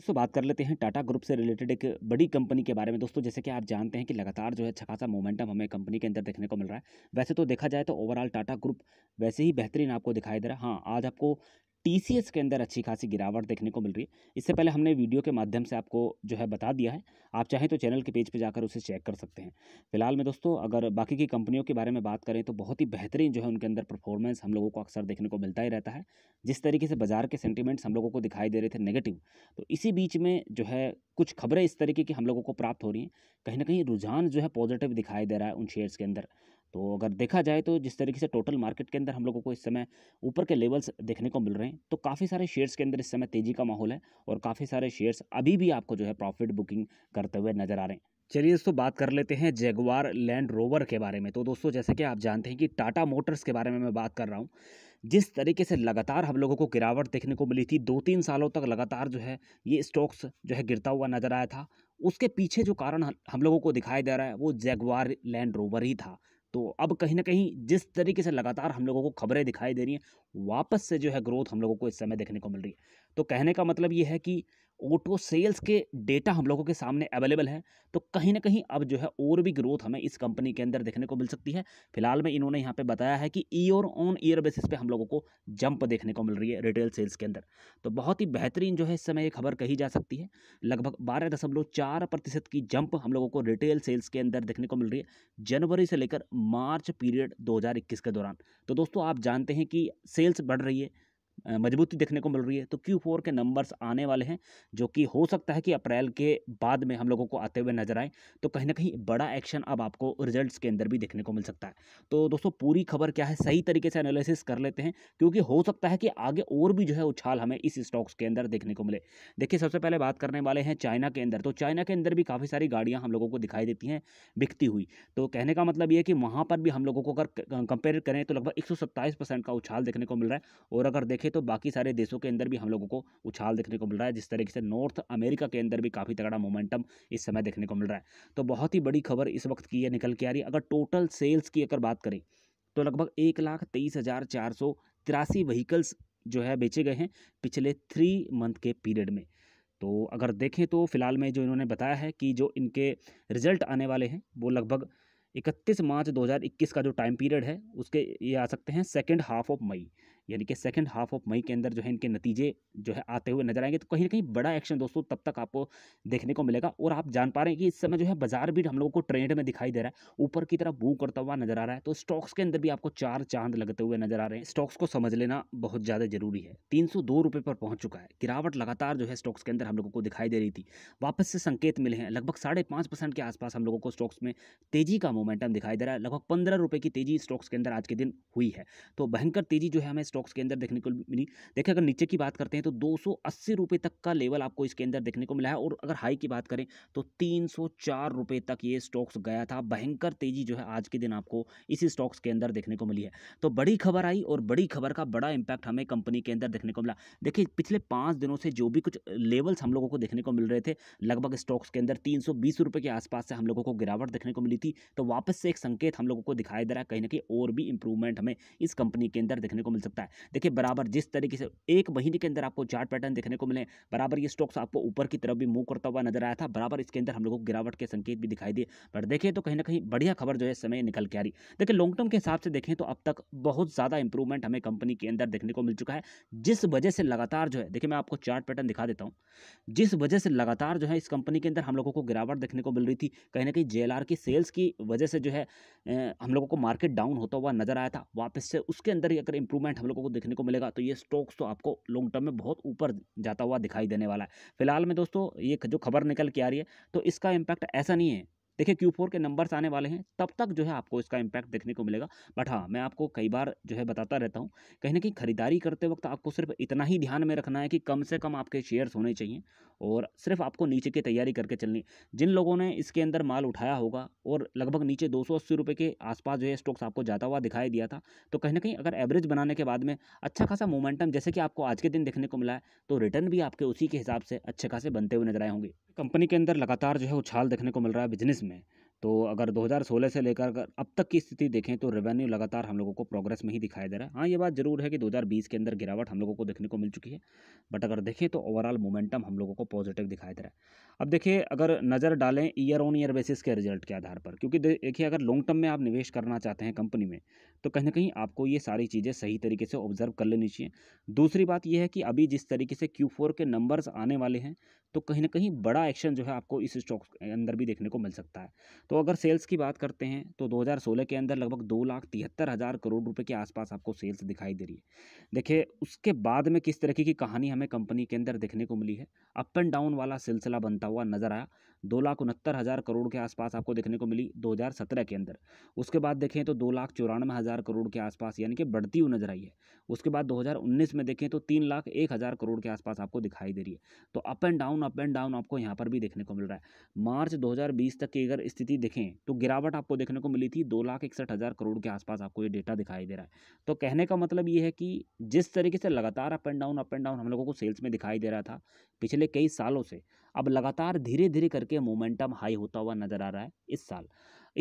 दोस्तों बात कर लेते हैं टाटा ग्रुप से रिलेटेड एक बड़ी कंपनी के बारे में दोस्तों जैसे कि आप जानते हैं कि लगातार जो है अच्छा खासा मोमेंटम हमें कंपनी के अंदर देखने को मिल रहा है वैसे तो देखा जाए तो ओवरऑल टाटा ग्रुप वैसे ही बेहतरीन आपको दिखाई दे रहा है हाँ आज आपको टी के अंदर अच्छी खासी गिरावट देखने को मिल रही है इससे पहले हमने वीडियो के माध्यम से आपको जो है बता दिया है आप चाहें तो चैनल के पेज पे जाकर उसे चेक कर सकते हैं फिलहाल में दोस्तों अगर बाकी की कंपनियों के बारे में बात करें तो बहुत ही बेहतरीन जो है उनके अंदर परफॉर्मेंस हम लोगों को अक्सर देखने को मिलता ही रहता है जिस तरीके से बाजार के सेंटिमेंट्स हम लोगों को दिखाई दे रहे थे नेगेटिव तो इसी बीच में जो है कुछ खबरें इस तरीके की हम लोगों को प्राप्त हो रही हैं कहीं ना कहीं रुझान जो है पॉजिटिव दिखाई दे रहा है उन शेयर्स के अंदर तो अगर देखा जाए तो जिस तरीके से टोटल मार्केट के अंदर हम लोगों को इस समय ऊपर के लेवल्स देखने को मिल रहे हैं तो काफ़ी सारे शेयर्स के अंदर इस समय तेज़ी का माहौल है और काफ़ी सारे शेयर्स अभी भी आपको जो है प्रॉफिट बुकिंग करते हुए नज़र आ रहे हैं चलिए दोस्तों बात कर लेते हैं जैगवार लैंड रोवर के बारे में तो दोस्तों जैसे कि आप जानते हैं कि टाटा मोटर्स के बारे में मैं बात कर रहा हूँ जिस तरीके से लगातार हम लोगों को गिरावट देखने को मिली थी दो तीन सालों तक लगातार जो है ये स्टॉक्स जो है गिरता हुआ नज़र आया था उसके पीछे जो कारण हम लोगों को दिखाई दे रहा है वो जैगवार लैंड रोवर ही था तो अब कहीं ना कहीं जिस तरीके से लगातार हम लोगों को खबरें दिखाई दे रही हैं वापस से जो है ग्रोथ हम लोगों को इस समय देखने को मिल रही है तो कहने का मतलब ये है कि ऑटो सेल्स के डेटा हम लोगों के सामने अवेलेबल है तो कहीं ना कहीं अब जो है और भी ग्रोथ हमें इस कंपनी के अंदर देखने को मिल सकती है फिलहाल में इन्होंने यहाँ पे बताया है कि ईयर ऑन ईयर बेसिस पे हम लोगों को जंप देखने को मिल रही है रिटेल सेल्स के अंदर तो बहुत ही बेहतरीन जो है इस समय ये खबर कही जा सकती है लगभग बारह दशमलव चार प्रतिशत की जंप हम लोगों को रिटेल सेल्स के अंदर देखने को मिल रही है जनवरी से लेकर मार्च पीरियड दो के दौरान तो दोस्तों आप जानते हैं कि सेल्स बढ़ रही है मजबूती देखने को मिल रही है तो क्यू फोर के नंबर्स आने वाले हैं जो कि हो सकता है कि अप्रैल के बाद में हम लोगों को आते हुए नजर आए तो कहीं ना कहीं बड़ा एक्शन अब आपको रिजल्ट्स के अंदर भी देखने को मिल सकता है तो दोस्तों पूरी खबर क्या है सही तरीके से एनालिसिस कर लेते हैं क्योंकि हो सकता है कि आगे और भी जो है उछाल हमें इस स्टॉक्स के अंदर देखने को मिले देखिए सबसे पहले बात करने वाले हैं चाइना के अंदर तो चाइना के अंदर भी काफ़ी सारी गाड़ियाँ हम लोगों को दिखाई देती हैं बिकती हुई तो कहने का मतलब ये कि वहाँ पर भी हम लोगों को अगर कंपेयर करें तो लगभग एक का उछाल देखने को मिल रहा है और अगर देखें देखें तो बाकी सारे देशों के अंदर भी हम लोगों को उछाल देखने को मिल रहा है जिस तरीके से नॉर्थ अमेरिका के अंदर भी काफ़ी तगड़ा मोमेंटम इस समय देखने को मिल रहा है तो बहुत ही बड़ी खबर इस वक्त की है निकल के आ रही है अगर टोटल सेल्स की अगर बात करें तो लगभग एक लाख तेईस हज़ार चार सौ तिरासी व्हीकल्स जो है बेचे गए हैं पिछले थ्री मंथ के पीरियड में तो अगर देखें तो फिलहाल में जो इन्होंने बताया है कि जो इनके रिजल्ट आने वाले हैं वो लगभग इकतीस मार्च 2021 का जो टाइम पीरियड है उसके ये आ सकते हैं सेकेंड हाफ ऑफ मई यानी कि सेकंड हाफ ऑफ मई के अंदर जो है इनके नतीजे जो है आते हुए नजर आएंगे तो कहीं ना कहीं बड़ा एक्शन दोस्तों तब तक आपको देखने को मिलेगा और आप जान पा रहे हैं कि इस समय जो है बाजार भी हम लोगों को ट्रेंड में दिखाई दे रहा है ऊपर की तरफ बू करता हुआ नजर आ रहा है तो स्टॉक्स के अंदर भी आपको चार चांद लगते हुए नजर आ रहे हैं स्टॉक्स को समझ लेना बहुत ज़्यादा जरूरी है तीन रुपए पर पहुंच चुका है गिरावट लगातार जो है स्टॉक्स के अंदर हम लोगों को दिखाई दे रही थी वापस से संकेत मिले हैं लगभग साढ़े पाँच परसेंट के आसपास हम लोगों को स्टॉक्स में तेजी का मोमेंटम दिखाई दे रहा है लगभग पंद्रह रुपये की तेजी स्टॉक्स के अंदर आज के दिन हुई है तो भयंकर तेजी जो है हमें स्टॉक स्टॉक्स के अंदर देखने को मिली देखिए अगर नीचे की बात करते हैं तो दो रुपए तक का लेवल आपको इसके अंदर देखने को मिला है और अगर हाई की बात करें तो तीन रुपए तक ये स्टॉक्स गया था भयंकर तेजी जो है आज के दिन आपको इसी स्टॉक्स के अंदर देखने को मिली है तो बड़ी खबर आई और बड़ी खबर का बड़ा इंपैक्ट हमें कंपनी के अंदर देखने को मिला देखिए पिछले पाँच दिनों से जो भी कुछ लेवल्स हम लोगों को देखने को मिल रहे थे लगभग स्टॉक्स के अंदर तीन रुपए के आसपास से हम लोगों को गिरावट देखने को मिली थी तो वापस से एक संकेत हम लोगों को दिखाई दे रहा है कहीं ना कहीं और भी इंप्रूवमेंट हमें इस कंपनी के अंदर देखने को मिल सकता है सकता है देखिए बराबर जिस तरीके से एक महीने के अंदर आपको चार्ट पैटर्न देखने को मिले बराबर ये स्टॉक्स आपको ऊपर की तरफ भी मूव करता हुआ नजर आया था बराबर इसके अंदर हम लोगों को गिरावट के संकेत भी दिखाई दिए पर देखें तो कहीं ना कहीं बढ़िया खबर जो है समय निकल के आ रही देखिए लॉन्ग टर्म के हिसाब से देखें तो अब तक बहुत ज़्यादा इंप्रूवमेंट हमें कंपनी के अंदर देखने को मिल चुका है जिस वजह से लगातार जो है देखिए मैं आपको चार्ट पैटर्न दिखा देता हूँ जिस वजह से लगातार जो है इस कंपनी के अंदर हम लोगों को गिरावट देखने को मिल रही थी कहीं ना कहीं जे की सेल्स की वजह से जो है हम लोगों को मार्केट डाउन होता हुआ नजर आया था वापस से उसके अंदर ही अगर इंप्रूवमेंट हम लोगों को देखने को मिलेगा तो ये स्टॉक्स तो आपको लॉन्ग टर्म में बहुत ऊपर जाता हुआ दिखाई देने वाला है फिलहाल में दोस्तों ये जो खबर निकल के आ रही है तो इसका इम्पैक्ट ऐसा नहीं है देखिए क्यू के नंबर्स आने वाले हैं तब तक जो है आपको इसका इम्पैक्ट देखने को मिलेगा बट हाँ मैं आपको कई बार जो है बताता रहता हूँ कहीं ना कहीं खरीदारी करते वक्त आपको सिर्फ इतना ही ध्यान में रखना है कि कम से कम आपके शेयर्स होने चाहिए और सिर्फ आपको नीचे की तैयारी करके चलनी जिन लोगों ने इसके अंदर माल उठाया होगा और लगभग नीचे दो सौ के आसपास जो है स्टॉक्स आपको जाता हुआ दिखाई दिया था तो कहीं ना कहीं अगर एवरेज बनाने के बाद में अच्छा खासा मोमेंटम जैसे कि आपको आज के दिन देखने को मिला है तो रिटर्न भी आपके उसी के हिसाब से अच्छे खासे बनते हुए नजर आए होंगे कंपनी के अंदर लगातार जो है उछाल देखने को मिल रहा है बिजनेस में तो अगर 2016 से लेकर अगर अब तक की स्थिति देखें तो रेवेन्यू लगातार हम लोगों को प्रोग्रेस में ही दिखाई दे रहा है हाँ ये बात जरूर है कि 2020 के अंदर गिरावट हम लोगों को देखने को मिल चुकी है बट अगर देखें तो ओवरऑल मोमेंटम हम लोगों को पॉजिटिव दिखाई दे रहा है अब देखिए अगर नज़र डालें ईयर ऑन ईयर बेसिस के रिजल्ट के आधार पर क्योंकि देखिए अगर लॉन्ग टर्म में आप निवेश करना चाहते हैं कंपनी में तो कहीं ना कहीं आपको ये सारी चीज़ें सही तरीके से ऑब्जर्व कर लेनी चाहिए दूसरी बात यह है कि अभी जिस तरीके से क्यू के नंबर्स आने वाले हैं तो कहीं ना कहीं बड़ा एक्शन जो है आपको इस स्टॉक के अंदर भी देखने को मिल सकता है तो अगर सेल्स की बात करते हैं तो 2016 के अंदर लगभग दो लाख तिहत्तर हज़ार करोड़ रुपए के आसपास आपको सेल्स दिखाई दे रही है देखिए उसके बाद में किस तरीके की कहानी हमें कंपनी के अंदर देखने को मिली है अप एंड डाउन वाला सिलसिला बनता हुआ नज़र आया दो लाख उनहत्तर हज़ार करोड़ के आसपास आपको देखने को मिली 2017 के अंदर उसके बाद देखें तो दो लाख चौरानवे हज़ार करोड़ के आसपास यानी कि बढ़ती हुई नजर आई है उसके बाद 2019 में देखें तो तीन लाख एक हज़ार करोड़ के आसपास आपको दिखाई दे रही है तो up and down up and down आपको यहाँ पर भी देखने को मिल रहा है मार्च दो तक की अगर स्थिति देखें तो गिरावट आपको देखने को मिली थी दो लाख इकसठ हज़ार करोड़ के आसपास आपको ये डेटा दिखाई दे रहा है तो कहने का मतलब ये है कि जिस तरीके से लगातार up and down up and down हम लोगों को सेल्स में दिखाई दे रहा था पिछले कई सालों से अब लगातार धीरे धीरे करके मोमेंटम हाई होता हुआ नज़र आ रहा है इस साल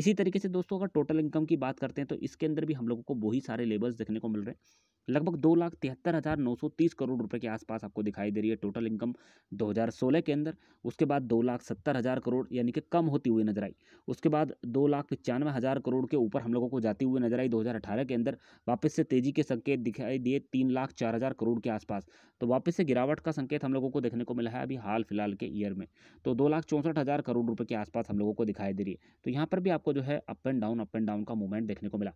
इसी तरीके से दोस्तों अगर टोटल इनकम की बात करते हैं तो इसके अंदर भी हम लोगों को वही सारे लेबल्स देखने को मिल रहे हैं लगभग दो लाख तिहत्तर हज़ार नौ सौ तीस करोड़ रुपए के आसपास आपको दिखाई दे रही है टोटल इनकम 2016 के अंदर उसके बाद दो लाख सत्तर हज़ार करोड़ यानी कि कम होती हुई नजर आई उसके बाद दो लाख पचानवे हज़ार करोड़ के ऊपर हम लोगों को जाती हुई नजर आई 2018 के अंदर वापस से तेज़ी के संकेत दिखाई दिए तीन लाख चार हज़ार करोड़ के आसपास तो वापस से गिरावट का संकेत हम लोगों को देखने को मिला है अभी हाल फिलहाल के ईयर में तो दो लाख चौंसठ हज़ार करोड़ रुपये के आसपास हम लोगों को दिखाई दे रही है तो यहाँ पर भी आपको जो है up and down up and down का मूवमेंट देखने को मिला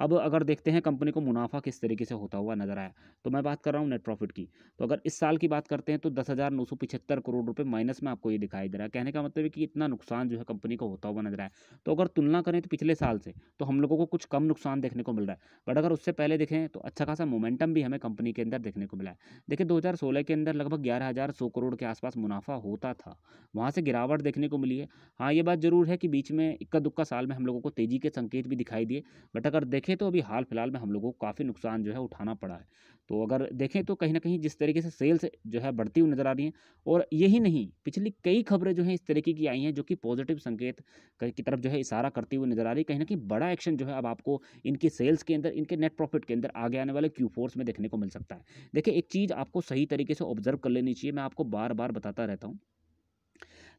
अब अगर देखते हैं कंपनी को मुनाफा किस तरीके से होता हुआ नजर आया तो मैं बात कर रहा हूँ नेट प्रॉफिट की तो अगर इस साल की बात करते हैं तो दस हज़ार नौ सौ पिछहत्तर करोड़ रुपये माइनस में आपको ये दिखाई दे रहा है कहने का मतलब है कि इतना नुकसान जो है कंपनी को होता हुआ नजर आया तो अगर तुलना करें तो पिछले साल से तो हम लोगों को कुछ कम नुकसान देखने को मिल रहा है बट अगर उससे पहले देखें तो अच्छा खासा मोमेंटम भी हमें कंपनी के अंदर देखने को मिला है देखिए दो के अंदर लगभग ग्यारह हज़ार सौ करोड़ के आसपास मुनाफा होता था वहाँ से गिरावट देखने को मिली है हाँ ये बात जरूर है कि बीच में इक्का दुक्का साल में हम लोगों को तेज़ी के संकेत भी दिखाई दिए बट अगर देख देखें तो अभी हाल फिलहाल में हम लोगों को काफ़ी नुकसान जो है उठाना पड़ा है तो अगर देखें तो कहीं ना कहीं जिस तरीके से सेल्स जो है बढ़ती हुई नज़र आ रही हैं और यही नहीं पिछली कई खबरें जो हैं इस तरीके की आई हैं जो कि पॉजिटिव संकेत की तरफ जो है इशारा करती हुई नज़र आ रही है कहीं ना कहीं बड़ा एक्शन जो है अब आपको इनकी सेल्स के अंदर इनके नेट प्रॉफिट के अंदर आगे आने वाले क्यू में देखने को मिल सकता है देखिए एक चीज़ आपको सही तरीके से ऑब्जर्व कर लेनी चाहिए मैं आपको बार बार बताता रहता हूँ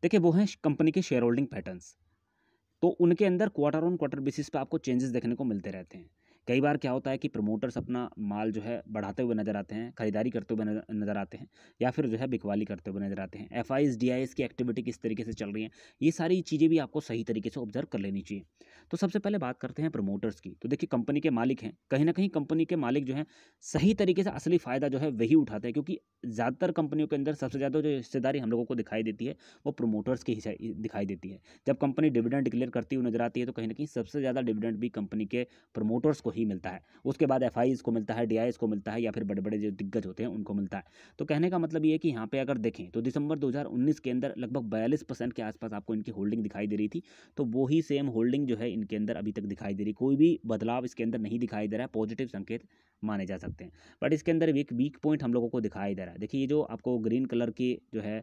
देखिए वो हैं कंपनी के शेयर होल्डिंग पैटर्न्स तो उनके अंदर क्वार्टर ऑन क्वार्टर बेसिस पे आपको चेंजेस देखने को मिलते रहते हैं कई बार क्या होता है कि प्रमोटर्स अपना माल जो है बढ़ाते हुए नज़र आते हैं खरीदारी करते हुए नज़र आते हैं या फिर जो है बिकवाली करते हुए नज़र आते हैं एफ आई की एक्टिविटी किस तरीके से चल रही है ये सारी चीज़ें भी आपको सही तरीके से ऑब्जर्व कर लेनी चाहिए तो सबसे पहले बात करते हैं प्रमोटर्स की तो देखिए कंपनी के मालिक हैं कहीं ना कहीं कंपनी के मालिक जो है सही तरीके से असली फ़ायदा जो है वही उठाते हैं क्योंकि ज़्यादातर कंपनियों के अंदर सबसे ज़्यादा जो हिस्सेदारी हम लोगों को दिखाई देती है वो प्रोमोटर्स की दिखाई देती है जब कंपनी डिविडेंड डिक्लेयर करती हुई नजर आती है तो कहीं ना कहीं सबसे ज़्यादा डिविडेंड भी कंपनी के प्रोमोटर्स को ही मिलता है उसके बाद एफ को मिलता है डी को मिलता है या फिर बड़े बड़े जो दिग्गज होते हैं उनको मिलता है तो कहने का मतलब ये कि यहाँ पे अगर देखें तो दिसंबर 2019 के अंदर लगभग बयालीस परसेंट के आसपास आपको इनकी होल्डिंग दिखाई दे रही थी तो वही सेम होल्डिंग जो है इनके अंदर अभी तक दिखाई दे रही कोई भी बदलाव इसके अंदर नहीं दिखाई दे रहा है पॉजिटिव संकेत माने जा सकते हैं बट इसके अंदर एक वीक पॉइंट हम लोगों को दिखाई दे रहा है देखिए ये जो आपको ग्रीन कलर की जो है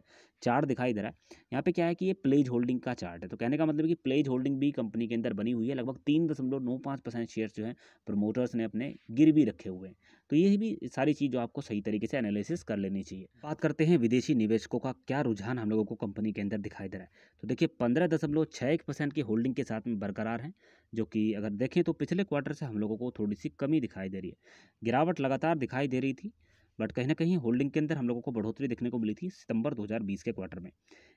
चार्ट दिखाई दे रहा है यहाँ पे क्या है कि ये प्लेज होल्डिंग का चार्ट है तो कहने का मतलब कि प्लेज होल्डिंग भी कंपनी के अंदर बनी हुई है लगभग तीन दशमलव नौ पाँच परसेंट शेयर जो है प्रमोटर्स ने अपने गिरवी रखे हुए हैं तो ये भी सारी चीज़ जो आपको सही तरीके से एनालिसिस कर लेनी चाहिए बात करते हैं विदेशी निवेशकों का क्या रुझान हम लोगों को कंपनी के अंदर दिखाई दे रहा है तो देखिए पंद्रह दशमलव छः एक परसेंट की होल्डिंग के साथ में बरकरार है जो कि अगर देखें तो पिछले क्वार्टर से हम लोगों को थोड़ी सी कमी दिखाई दे रही है गिरावट लगातार दिखाई दे रही थी बट कहीं ना कहीं होल्डिंग के अंदर हम लोगों को बढ़ोतरी देखने को मिली थी सितंबर 2020 के क्वार्टर में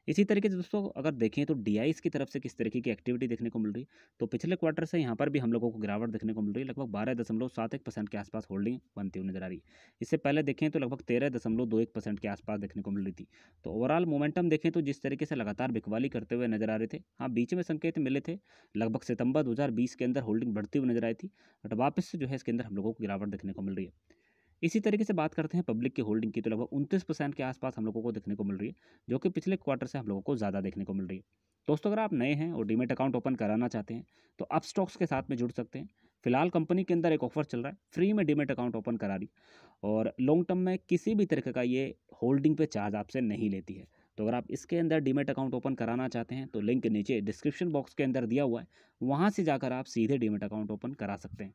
इसी तरीके से दोस्तों अगर देखें तो डी की तरफ से किस तरीके की एक्टिविटी देखने को मिल रही तो पिछले क्वार्टर से यहाँ पर भी हम लोगों को गिरावट देखने को मिल रही है लगभग बारह दशमलव सात एक परसेंट के आसपास होल्डिंग बनती हुई नजर आ रही है इससे पहले देखें तो लगभग तेरह दशमलव दो एक परसेंट के आसपास देखने को मिल रही थी तो ओवरऑल मोमेंटम देखें तो जिस तरीके से लगातार बिकवाली करते हुए नजर आ रहे थे हाँ बीच में संकेत मिले थे लगभग सितंबर दो के अंदर होल्डिंग बढ़ती हुई नजर आई थी बट वापस से जो है इसके अंदर हम लोगों को गिरावट देखने को मिल रही है इसी तरीके से बात करते हैं पब्लिक की होल्डिंग की तो लगभग उनतीस परसेंट के आसपास हम लोगों को देखने को मिल रही है जो कि पिछले क्वार्टर से हम लोगों को ज़्यादा देखने को मिल रही है दोस्तों अगर आप नए हैं और डीमेट अकाउंट ओपन कराना चाहते हैं तो आप स्टॉक्स के साथ में जुड़ सकते हैं फिलहाल कंपनी के अंदर एक ऑफर चल रहा है फ्री में डीमेट अकाउंट ओपन करा रही और लॉन्ग टर्म में किसी भी तरीके का ये होल्डिंग पे चार्ज आपसे नहीं लेती है तो अगर आप इसके अंदर डीमेट अकाउंट ओपन कराना चाहते हैं तो लिंक नीचे डिस्क्रिप्शन बॉक्स के अंदर दिया हुआ है वहाँ से जाकर आप सीधे डीमेट अकाउंट ओपन करा सकते हैं